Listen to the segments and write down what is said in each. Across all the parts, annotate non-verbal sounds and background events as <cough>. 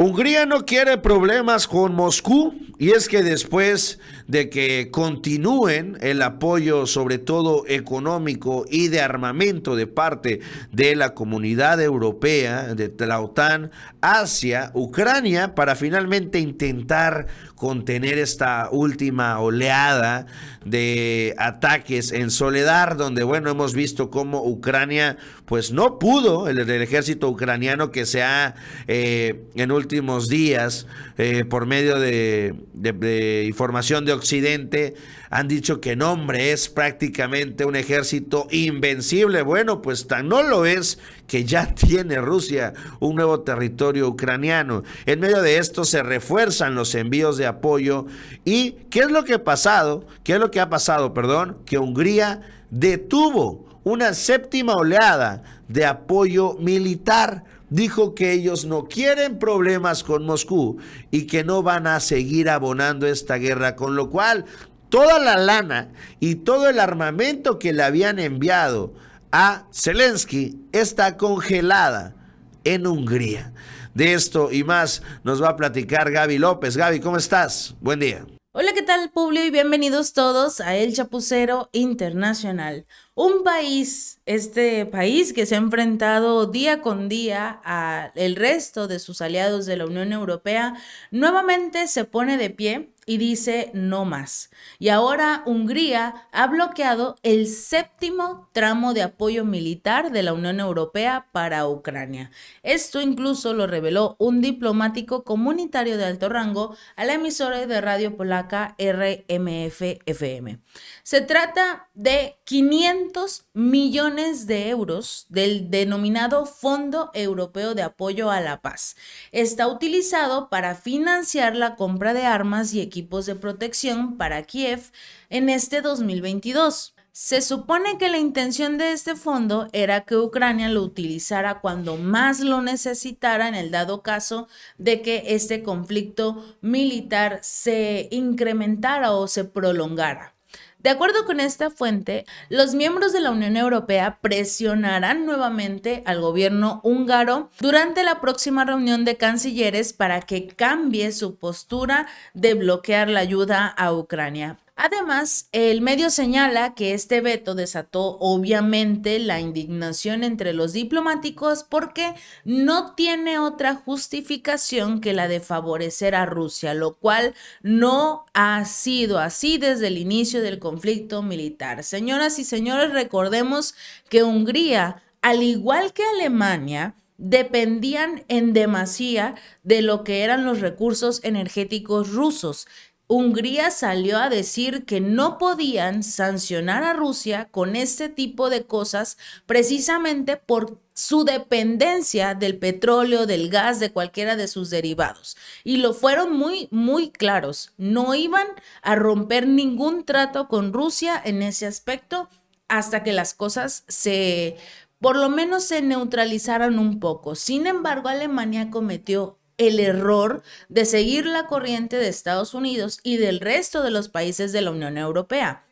Hungría no quiere problemas con Moscú y es que después de que continúen el apoyo sobre todo económico y de armamento de parte de la comunidad europea, de la OTAN, hacia Ucrania para finalmente intentar contener esta última oleada de ataques en Soledad, donde bueno, hemos visto cómo Ucrania pues no pudo, el, ejército ucraniano que se ha eh, en última últimos días, eh, por medio de, información de Occidente, han dicho que nombre es prácticamente un ejército invencible. Bueno, pues tan no lo es que ya <laughs> tiene Rusia un nuevo territorio ucraniano. En medio de esto se refuerzan los envíos de apoyo. ¿Y qué es lo que ha pasado? ¿Qué es lo que ha pasado, perdón? Que Hungría detuvo una séptima oleada de apoyo militar dijo que ellos no quieren problemas con Moscú y que no van a seguir abonando esta guerra, con lo cual toda la lana y todo el armamento que le habían enviado a Zelensky está congelada en Hungría. De esto y más nos va a platicar Gaby López. Gaby, ¿cómo estás? Buen día. Hola, ¿qué tal, Publio? Y bienvenidos todos a El Chapucero Internacional. Un país, este país que se ha enfrentado día con día al resto de sus aliados de la Unión Europea, nuevamente se pone de pie y dice no más. Y ahora Hungría ha bloqueado el séptimo tramo de apoyo militar de la Unión Europea para Ucrania. Esto incluso lo reveló un diplomático comunitario de alto rango a la emisora de radio polaca RMF FM. Se trata de 500 millones de euros del denominado Fondo Europeo de Apoyo a la Paz. Está utilizado para financiar la compra de armas y equipos de protección para Kiev en este 2022. Se supone que la intención de este fondo era que Ucrania lo utilizara cuando más lo necesitara en el dado caso de que este conflicto militar se incrementara o se prolongara. De acuerdo con esta fuente, los miembros de la Unión Europea presionarán nuevamente al gobierno húngaro durante la próxima reunión de cancilleres para que cambie su postura de bloquear la ayuda a Ucrania. Además, el medio señala que este veto desató obviamente la indignación entre los diplomáticos porque no tiene otra justificación que la de favorecer a Rusia, lo cual no ha sido así desde el inicio del conflicto militar. Señoras y señores, recordemos que Hungría, al igual que Alemania, dependían en demasía de lo que eran los recursos energéticos rusos. Hungría salió a decir que no podían sancionar a Rusia con este tipo de cosas precisamente por su dependencia del petróleo, del gas, de cualquiera de sus derivados. Y lo fueron muy, muy claros. No iban a romper ningún trato con Rusia en ese aspecto hasta que las cosas se por lo menos se neutralizaran un poco. Sin embargo, Alemania cometió el error de seguir la corriente de Estados Unidos y del resto de los países de la Unión Europea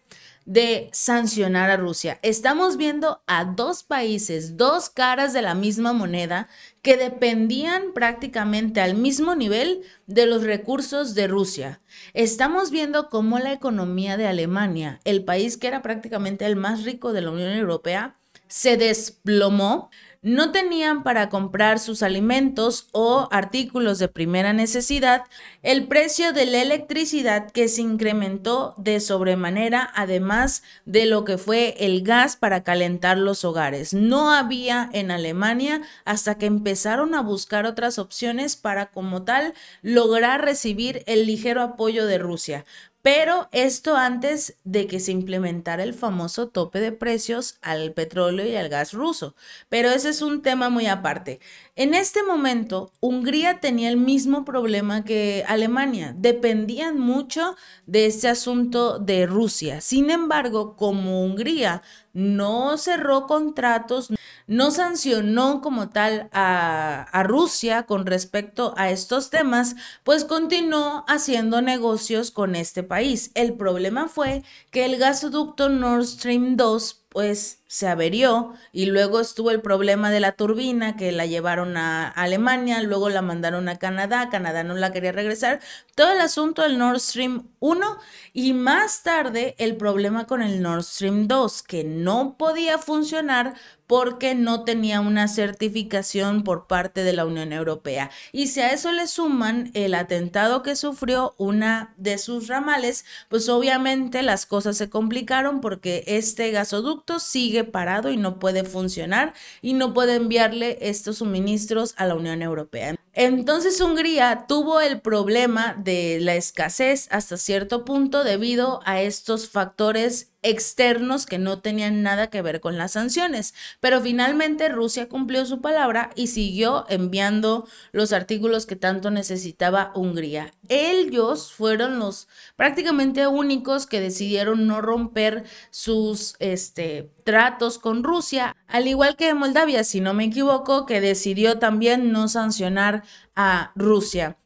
de sancionar a Rusia. Estamos viendo a dos países, dos caras de la misma moneda que dependían prácticamente al mismo nivel de los recursos de Rusia. Estamos viendo cómo la economía de Alemania, el país que era prácticamente el más rico de la Unión Europea, se desplomó no tenían para comprar sus alimentos o artículos de primera necesidad, el precio de la electricidad que se incrementó de sobremanera, además de lo que fue el gas para calentar los hogares. No había en Alemania hasta que empezaron a buscar otras opciones para como tal lograr recibir el ligero apoyo de Rusia. Pero esto antes de que se implementara el famoso tope de precios al petróleo y al gas ruso. Pero ese es un tema muy aparte. En este momento, Hungría tenía el mismo problema que Alemania. Dependían mucho de este asunto de Rusia. Sin embargo, como Hungría no cerró contratos, no sancionó como tal a, Rusia con respecto a estos temas, pues continuó haciendo negocios con este país. El problema fue que el gasoducto Nord Stream 2 pues se averió y luego estuvo el problema de la turbina que la llevaron a Alemania, luego la mandaron a Canadá, Canadá no la quería regresar, todo el asunto del Nord Stream 1 y más tarde el problema con el Nord Stream 2 que no podía funcionar porque no tenía una certificación por parte de la Unión Europea. Y si a eso le suman el atentado que sufrió una de sus ramales, pues obviamente las cosas se complicaron porque este gasoducto sigue parado y no puede funcionar y no puede enviarle estos suministros a la Unión Europea. Entonces Hungría tuvo el problema de la escasez hasta cierto punto debido a estos factores externos que no tenían nada que ver con las sanciones. Pero finalmente Rusia cumplió su palabra y siguió enviando los artículos que tanto necesitaba Hungría. Ellos fueron los prácticamente únicos que decidieron no romper sus este, tratos con Rusia, al igual que Moldavia, si no me equivoco, que decidió también no sancionar a Rusia.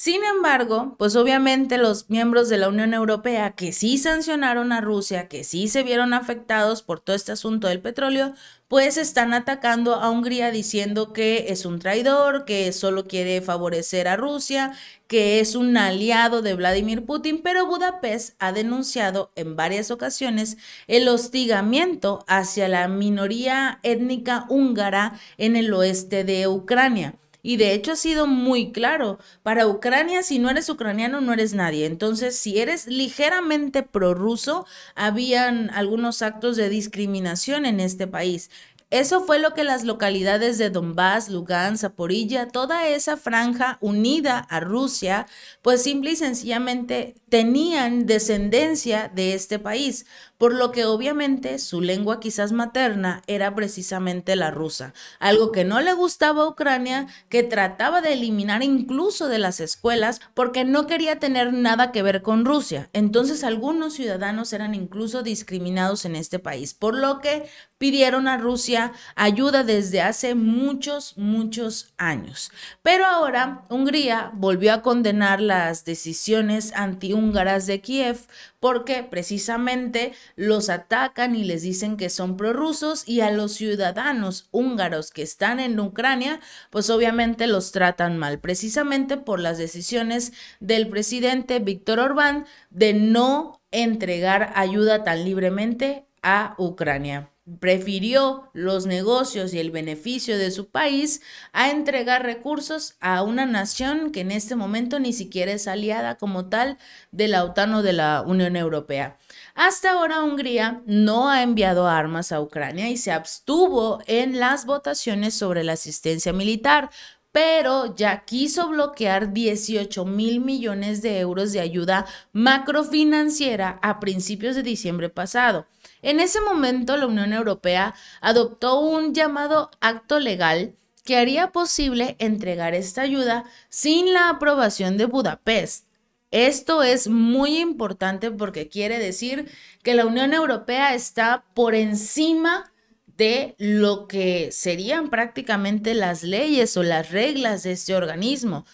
Sin embargo, pues obviamente los miembros de la Unión Europea que sí sancionaron a Rusia, que sí se vieron afectados por todo este asunto del petróleo, pues están atacando a Hungría diciendo que es un traidor, que solo quiere favorecer a Rusia, que es un aliado de Vladimir Putin, pero Budapest ha denunciado en varias ocasiones el hostigamiento hacia la minoría étnica húngara en el oeste de Ucrania. Y de hecho ha sido muy claro, para Ucrania si no eres ucraniano no eres nadie. Entonces, si eres ligeramente prorruso, habían algunos actos de discriminación en este país. Eso fue lo que las localidades de Donbass, Lugansk, Zaporilla, toda esa franja unida a Rusia, pues simple y sencillamente tenían descendencia de este país, por lo que obviamente su lengua quizás materna era precisamente la rusa, algo que no le gustaba a Ucrania, que trataba de eliminar incluso de las escuelas porque no quería tener nada que ver con Rusia. Entonces algunos ciudadanos eran incluso discriminados en este país, por lo que pidieron a Rusia ayuda desde hace muchos, muchos años. Pero ahora Hungría volvió a condenar las decisiones antihúngaras de Kiev porque precisamente los atacan y les dicen que son prorrusos y a los ciudadanos húngaros que están en Ucrania, pues obviamente los tratan mal, precisamente por las decisiones del presidente Víctor Orbán de no entregar ayuda tan libremente a Ucrania prefirió los negocios y el beneficio de su país a entregar recursos a una nación que en este momento ni siquiera es aliada como tal de la OTAN o de la Unión Europea. Hasta ahora Hungría no ha enviado armas a Ucrania y se abstuvo en las votaciones sobre la asistencia militar, pero ya quiso bloquear 18 mil millones de euros de ayuda macrofinanciera a principios de diciembre pasado. En ese momento, la Unión Europea adoptó un llamado acto legal que haría posible entregar esta ayuda sin la aprobación de Budapest. Esto es muy importante porque quiere decir que la Unión Europea está por encima de lo que serían prácticamente las leyes o las reglas de este organismo.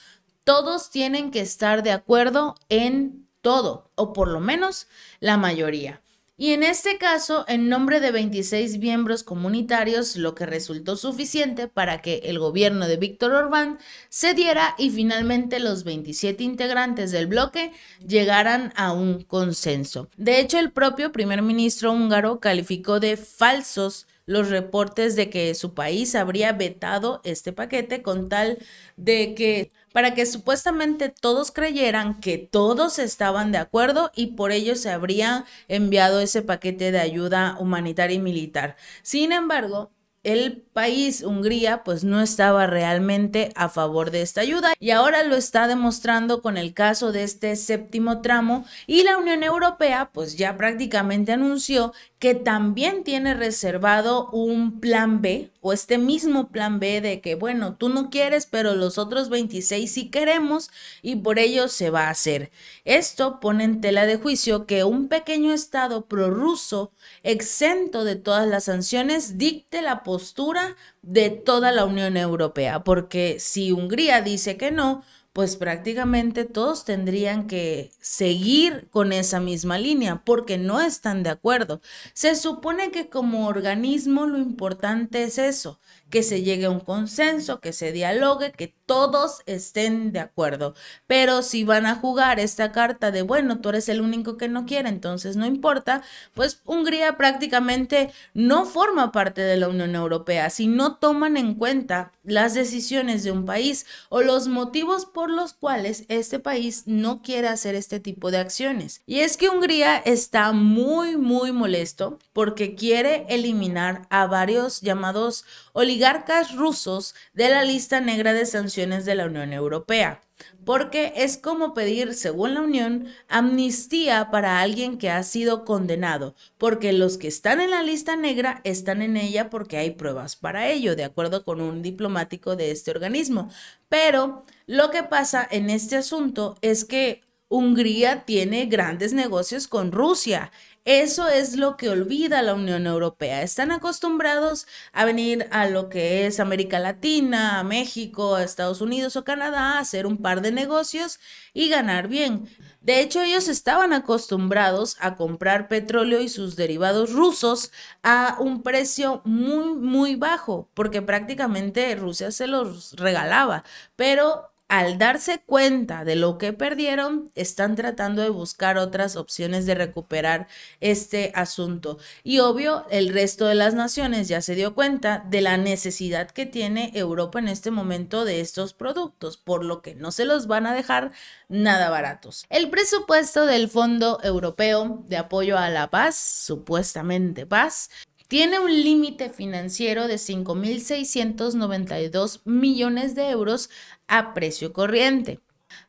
Todos tienen que estar de acuerdo en todo, o por lo menos la mayoría. Y en este caso, en nombre de 26 miembros comunitarios, lo que resultó suficiente para que el gobierno de Víctor Orbán cediera y finalmente los 27 integrantes del bloque llegaran a un consenso. De hecho, el propio primer ministro húngaro calificó de falsos los reportes de que su país habría vetado este paquete con tal de que para que supuestamente todos creyeran que todos estaban de acuerdo y por ello se habría enviado ese paquete de ayuda humanitaria y militar. Sin embargo, el país, Hungría, pues no estaba realmente a favor de esta ayuda y ahora lo está demostrando con el caso de este séptimo tramo y la Unión Europea pues ya prácticamente anunció que también tiene reservado un plan B o este mismo plan B de que, bueno, tú no quieres, pero los otros 26 sí queremos y por ello se va a hacer. Esto pone en tela de juicio que un pequeño Estado prorruso, exento de todas las sanciones, dicte la postura de toda la Unión Europea, porque si Hungría dice que no, pues prácticamente todos tendrían que seguir con esa misma línea porque no están de acuerdo. Se supone que como organismo lo importante es eso, que se llegue a un consenso, que se dialogue, que todos estén de acuerdo. Pero si van a jugar esta carta de, bueno, tú eres el único que no quiere, entonces no importa, pues Hungría prácticamente no forma parte de la Unión Europea. Si no toman en cuenta las decisiones de un país o los motivos por los cuales este país no quiere hacer este tipo de acciones. Y es que Hungría está muy, muy molesto porque quiere eliminar a varios llamados oligarcas rusos de la lista negra de sanciones de la Unión Europea, porque es como pedir, según la Unión, amnistía para alguien que ha sido condenado, porque los que están en la lista negra están en ella porque hay pruebas para ello, de acuerdo con un diplomático de este organismo. Pero lo que pasa en este asunto es que Hungría tiene grandes negocios con Rusia. Eso es lo que olvida la Unión Europea. Están acostumbrados a venir a lo que es América Latina, a México, a Estados Unidos o Canadá, a hacer un par de negocios y ganar bien. De hecho, ellos estaban acostumbrados a comprar petróleo y sus derivados rusos a un precio muy, muy bajo, porque prácticamente Rusia se los regalaba. Pero al darse cuenta de lo que perdieron, están tratando de buscar otras opciones de recuperar este asunto. Y obvio, el resto de las naciones ya se dio cuenta de la necesidad que tiene Europa en este momento de estos productos, por lo que no se los van a dejar nada baratos. El presupuesto del Fondo Europeo de Apoyo a la Paz, supuestamente paz, tiene un límite financiero de 5.692 millones de euros a precio corriente.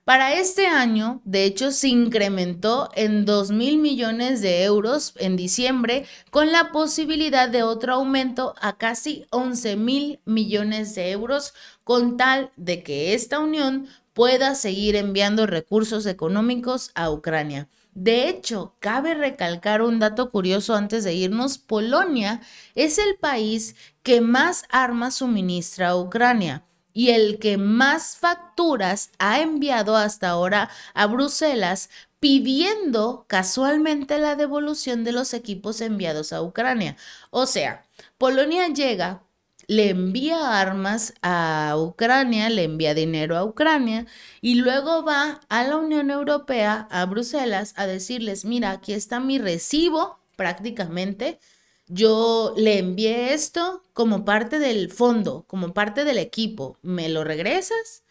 Para este año, de hecho, se incrementó en 2.000 millones de euros en diciembre, con la posibilidad de otro aumento a casi 11.000 millones de euros, con tal de que esta unión pueda seguir enviando recursos económicos a Ucrania. De hecho, cabe recalcar un dato curioso antes de irnos. Polonia es el país que más armas suministra a Ucrania y el que más facturas ha enviado hasta ahora a Bruselas pidiendo casualmente la devolución de los equipos enviados a Ucrania. O sea, Polonia llega le envía armas a Ucrania, le envía dinero a Ucrania y luego va a la Unión Europea, a Bruselas, a decirles, mira, aquí está mi recibo prácticamente. Yo le envié esto como parte del fondo, como parte del equipo. ¿Me lo regresas?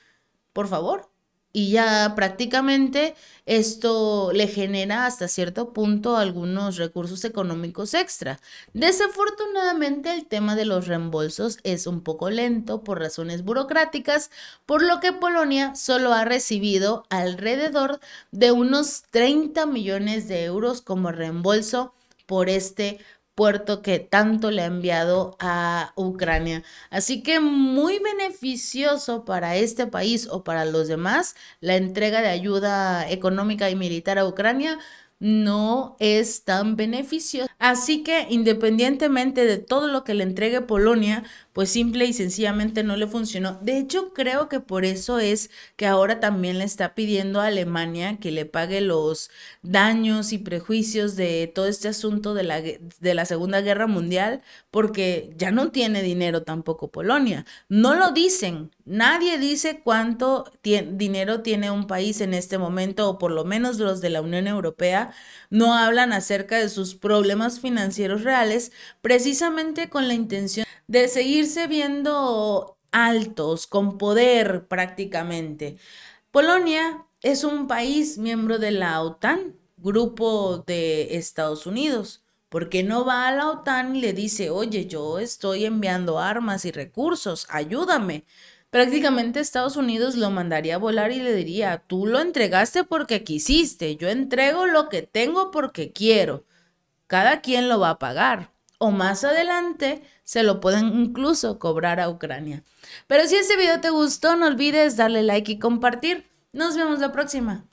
Por favor y ya prácticamente esto le genera hasta cierto punto algunos recursos económicos extra. Desafortunadamente el tema de los reembolsos es un poco lento por razones burocráticas, por lo que Polonia solo ha recibido alrededor de unos 30 millones de euros como reembolso por este puerto que tanto le ha enviado a Ucrania. Así que muy beneficioso para este país o para los demás la entrega de ayuda económica y militar a Ucrania no es tan beneficioso Así que independientemente de todo lo que le entregue Polonia, pues simple y sencillamente no le funcionó. De hecho, creo que por eso es que ahora también le está pidiendo a Alemania que le pague los daños y prejuicios de todo este asunto de de la Segunda Guerra Mundial, porque ya no tiene dinero tampoco Polonia. No lo dicen, nadie dice cuánto dinero tiene un país en este momento, o por lo menos los de la Unión Europea no hablan acerca de sus problemas financieros reales precisamente con la intención de seguirse viendo altos, con poder prácticamente. Polonia es un país miembro de la OTAN, grupo de Estados Unidos. porque no va a la OTAN y le dice, oye, yo estoy enviando armas y recursos, ayúdame? Prácticamente Estados Unidos lo mandaría a volar y le diría, tú lo entregaste porque quisiste, yo entrego lo que tengo porque quiero. Cada quien lo va a pagar. O más adelante se lo pueden incluso cobrar a Ucrania. Pero si este video te gustó, no olvides darle like y compartir. Nos vemos la próxima.